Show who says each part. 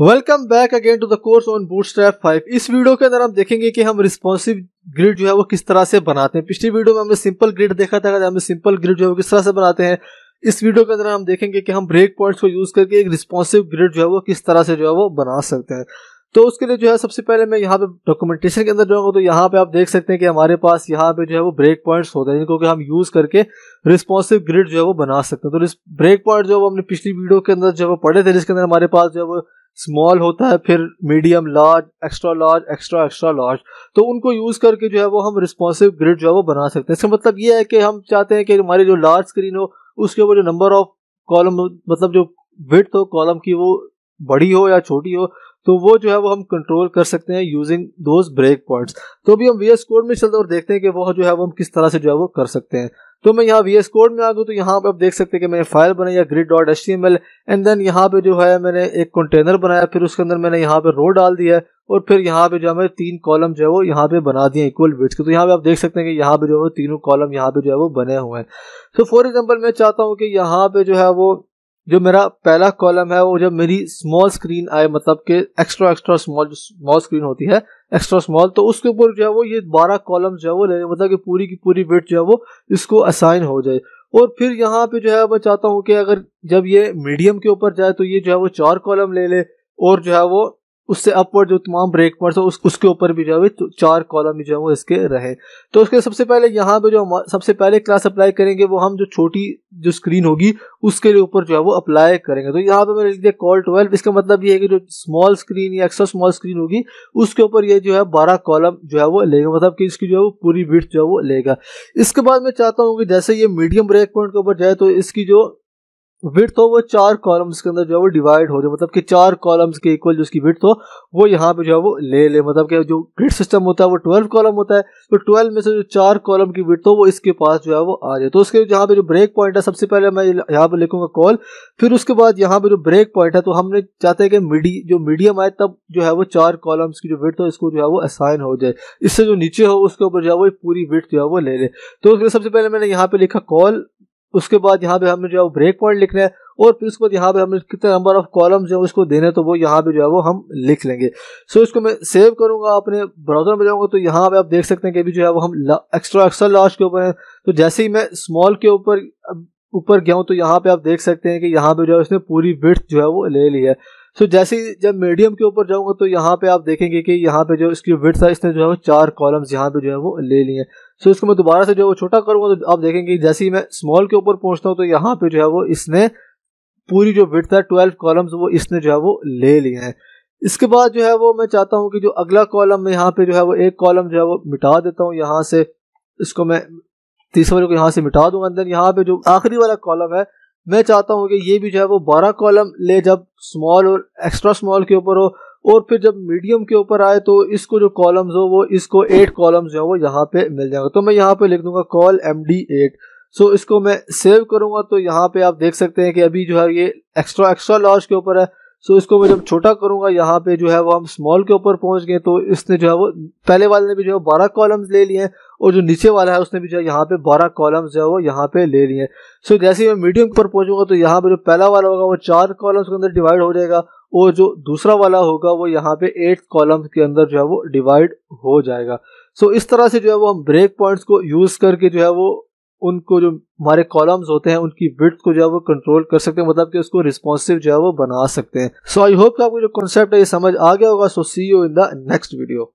Speaker 1: welcome back again to the course on Bootstrap 5 इस video के अंदर हम देखेंगे कि हम रिस्पॉन्सिव ग्रिड जो है वो किस तरह से बनाते हैं पिछली वीडियो में हमने सिंपल ग्रिड देखा था हमने सिंपल ग्रिड जो है वो किस तरह से बनाते हैं इस वीडियो के अंदर हम देखेंगे कि हम ब्रेक पॉइंट्स को यूज करके एक रिस्पॉन्सिव ग्रिड जो है वो किस तरह से जो है वो बना सकते हैं तो उसके लिए जो है सबसे पहले मैं यहाँ पे डॉक्यूमेंटेशन के अंदर जाऊँगा तो यहाँ पे आप देख सकते हैं कि हमारे पास यहाँ पे जो है वो ब्रेक पॉइंट्स होते हैं जिनको कि हम यूज़ करके रिस्पॉन्सिव ग्रिड जो है वो बना सकते हैं तो ब्रेक पॉइंट जो है वो हमने पिछली वीडियो के अंदर जो है वो पढ़े थे जिसके अंदर हमारे पास जो है वो स्मॉल होता है फिर medium large extra large extra extra large तो उनको यूज़ करके जो है वो हम रिस्पॉन्सिव ग्रिड जो है वो बना सकते हैं इसका मतलब ये है कि हम चाहते हैं कि हमारी जो लार्ज स्क्रीन हो उसके ऊपर जो नंबर ऑफ कॉलम मतलब जो विथ हो कॉलम की वो बड़ी हो या छोटी हो तो वो जो है वो हम कंट्रोल कर सकते हैं यूजिंग दोज ब्रेक पॉइंट्स तो अभी हम वीएस कोड में चलते और देखते हैं कि वह जो है वो हम किस तरह से जो है वो कर सकते हैं तो मैं यहाँ वी कोड में आ गूँ तो यहाँ पे आप देख सकते हैं कि मैंने फाइल बनाई है grid dot H and then यहाँ पे जो है मैंने एक कंटेनर बनाया फिर उसके अंदर मैंने यहाँ पे रो डाल दिया है और फिर यहाँ पे जो है तीन कॉलम जो है वो यहाँ पे बना दिए इक्वल वेट्स के तो यहाँ पे आप देख सकते हैं कि यहाँ पे जो है तीनों कॉलम यहाँ पे जो है वो बने हुए हैं तो फॉर एग्जाम्पल मैं चाहता हूँ कि यहाँ पे जो है वो जो मेरा पहला कॉलम है वो जब मेरी स्मॉल स्क्रीन आए मतलब के extra extra small small screen होती है एक्स्ट्रा स्मॉल तो उसके ऊपर जो है वो ये बारह कॉलम जो है वो ले मतलब कि पूरी की पूरी वेट जो है वो इसको असाइन हो जाए और फिर यहाँ पे जो है मैं चाहता हूँ कि अगर जब ये मीडियम के ऊपर जाए तो ये जो है वो चार कॉलम ले ले और जो है वो उससे अपवर्ड जो तमाम ब्रेक पॉइंट उस, उसके ऊपर भी जो है तो चार कॉलम जो है वो इसके रहे तो उसके सबसे पहले यहाँ पे जो सबसे पहले क्लास अप्लाई करेंगे वो हम जो छोटी जो स्क्रीन होगी उसके लिए ऊपर जो है वो अप्लाई करेंगे तो यहाँ पे मैंने लिख दिया कॉल ट्वेल्व इसका मतलब ये है कि जो स्मॉल स्क्रीन या एक्स्ट्रा स्मॉल स्क्रीन होगी उसके ऊपर ये जो है बारह कॉलम जो है वो लेगा मतलब कि इसकी जो है वो पूरी विथ जो है वो लेगा इसके बाद मैं चाहता हूँ कि जैसे ये मीडियम ब्रेक पॉइंट के ऊपर जाए तो इसकी जो विथ हो तो वो चार कॉलम्स के अंदर जो है वो डिवाइड हो जाए मतलब कि चार कॉलम्स के इक्वल जो उसकी विथ हो वो यहाँ पे जो है वो ले ले मतलब कि जो ग्रिड सिस्टम होता है वो ट्वेल्व कॉलम होता है तो ट्वेल्व में से जो चार कॉलम की विथ हो वो इसके पास जो है वो आ जाए तो उसके जहाँ पे जो ब्रेक पॉइंट है सबसे पहले मैं यहाँ पर लिखूंगा कॉल फिर उसके बाद यहाँ पर जो ब्रेक पॉइंट है तो हमने चाहते हैं कि मीडी जो मीडियम आए तब जो है वो चार कॉलम्स की जो विथ हो इसको जो है वो असाइन हो जाए इससे जो नीचे हो उसके ऊपर जो है वो पूरी विथ जो है वो ले ले तो उसके सबसे पहले मैंने यहाँ पे लिखा कॉल उसके बाद यहाँ पे हमें जो है ब्रेक पॉइंट लिखना है और फिर उसके बाद यहाँ पे हमें कितने नंबर ऑफ कॉलम्स जो उसको देने तो वो यहाँ पे जो है वो हम लिख लेंगे सो इसको मैं सेव करूँगा अपने ब्राउजर में जाऊंगा तो यहाँ पे आप देख सकते हैं कि अभी जो है वो हम एक्स्ट्रा एक्स्ट्रा लार्ज के ऊपर है तो जैसे ही मैं स्मॉल के ऊपर ऊपर गया हूँ तो यहाँ पे आप देख सकते हैं कि यहाँ पे जो है उसने पूरी विथ जो है वो ले ली है सो जैसे ही जब मीडियम के ऊपर जाऊंगा तो यहाँ पे आप देखेंगे कि यहाँ पे जो इसकी विथ है इसने जो है वो चार कॉलम्स यहाँ पे जो है वो ले ली है सो इसको मैं दोबारा से जो है वो छोटा करूँगा तो आप देखेंगे जैसे ही मैं स्मॉल के ऊपर पहुँचता हूँ तो यहाँ पे जो है वो इसने पूरी जो विथ है ट्वेल्व कॉलम्स वो इसने जो है वो ले लिए हैं इसके बाद जो है वो मैं चाहता हूँ कि जो अगला कॉलम मैं यहाँ पे जो है वो एक कॉलम जो है वो मिटा देता हूँ यहाँ से इसको मैं तीसरे वाले को यहाँ से मिटा दूंगा देन यहाँ पे जो आखिरी वाला कॉलम है मैं चाहता हूँ कि ये भी जो है वो बारह कॉलम ले जब स्मॉल और एक्स्ट्रा स्मॉल के ऊपर हो और फिर जब मीडियम के ऊपर आए तो इसको जो कॉलम्स हो वो इसको एट कॉलम्स जो है वो यहाँ पे मिल जाएगा तो मैं यहाँ पे लिख दूंगा col M D eight so इसको मैं सेव करूंगा तो यहाँ पे आप देख सकते हैं कि अभी जो है ये एक्स्ट्रा एक्स्ट्रा लार्ज के ऊपर है सो इसको मैं जब छोटा करूंगा यहाँ पे जो है वो हम स्मॉल के ऊपर पहुंच गए तो इसने जो है वो पहले वाले ने भी जो है बारह कॉलम्स ले लिए हैं और जो नीचे वाला है उसने भी जो है यहाँ पे बारह कॉलम्स जो है वो यहाँ पे ले लिए हैं सो जैसे जैसे मैं मीडियम पर पहुंचूंगा तो यहाँ पे जो पहला वाला होगा वो चार कॉलम्स के अंदर डिवाइड हो जाएगा और जो दूसरा वाला होगा वो यहाँ पे एट कॉलम के अंदर जो है वो डिवाइड हो जाएगा सो इस तरह से जो है वो हम ब्रेक पॉइंट्स को यूज करके जो है वो उनको जो हमारे कॉलम्स होते हैं उनकी विथ को जो है वो कंट्रोल कर सकते हैं मतलब कि उसको रिस्पॉन्सिव जो है वो बना सकते हैं सो आई होप आपको जो कॉन्सेप्ट है ये समझ आ गया होगा so see you in the next video